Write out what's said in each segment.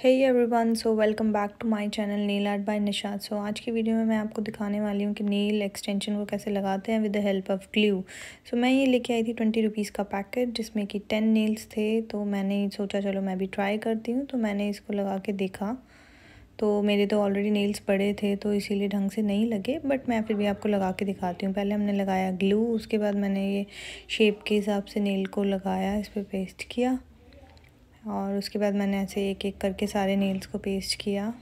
hey everyone so welcome back to my channel Neel art by nishad so आज की video में मैं आपको दिखाने वाली हूँ कि नेल एक्सटेंशन को कैसे लगाते हैं with the help of glue so मैं ये लेके आई थी ट्वेंटी रुपीज़ का पैकेट जिसमें कि टेन नेल्स थे तो मैंने सोचा चलो मैं भी ट्राई करती हूँ तो मैंने इसको लगा के देखा तो मेरे तो ऑलरेडी नेल्स पड़े थे तो इसीलिए ढंग से नहीं लगे बट मैं फिर भी आपको लगा के दिखाती हूँ पहले हमने लगाया ग्लू उसके बाद मैंने ये शेप के हिसाब से नेल को लगाया इस पर पेस्ट किया और उसके बाद मैंने ऐसे एक एक करके सारे नेल्स को पेस्ट किया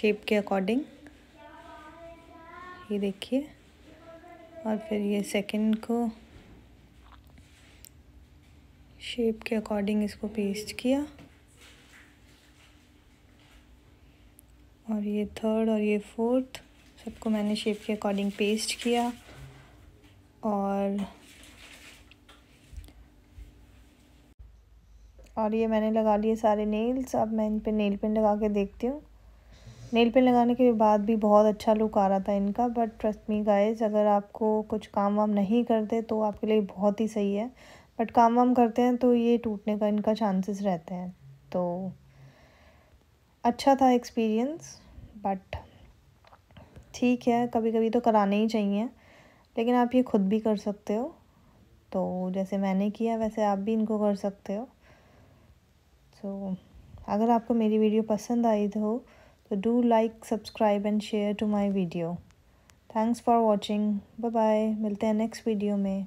शेप के अकॉर्डिंग ये देखिए और फिर ये सेकंड को शेप के अकॉर्डिंग इसको पेस्ट किया और ये थर्ड और ये फोर्थ सबको मैंने शेप के अकॉर्डिंग पेस्ट किया और और ये मैंने लगा लिए सारे नेल्स अब मैं इन पर नेल पेन लगा के देखती हूँ नेल पेन लगाने के बाद भी बहुत अच्छा लुक आ रहा था इनका बट ट्रस्ट मी गाइस अगर आपको कुछ काम वाम नहीं करते तो आपके लिए बहुत ही सही है बट काम वाम करते हैं तो ये टूटने का इनका चांसेस रहते हैं तो अच्छा था एक्सपीरियंस बट ठीक है कभी कभी तो कराने ही चाहिए लेकिन आप ये खुद भी कर सकते हो तो जैसे मैंने किया वैसे आप भी इनको कर सकते हो सो so, अगर आपको मेरी वीडियो पसंद आई हो तो do like subscribe and share to my video thanks for watching bye bye मिलते हैं नेक्स्ट वीडियो में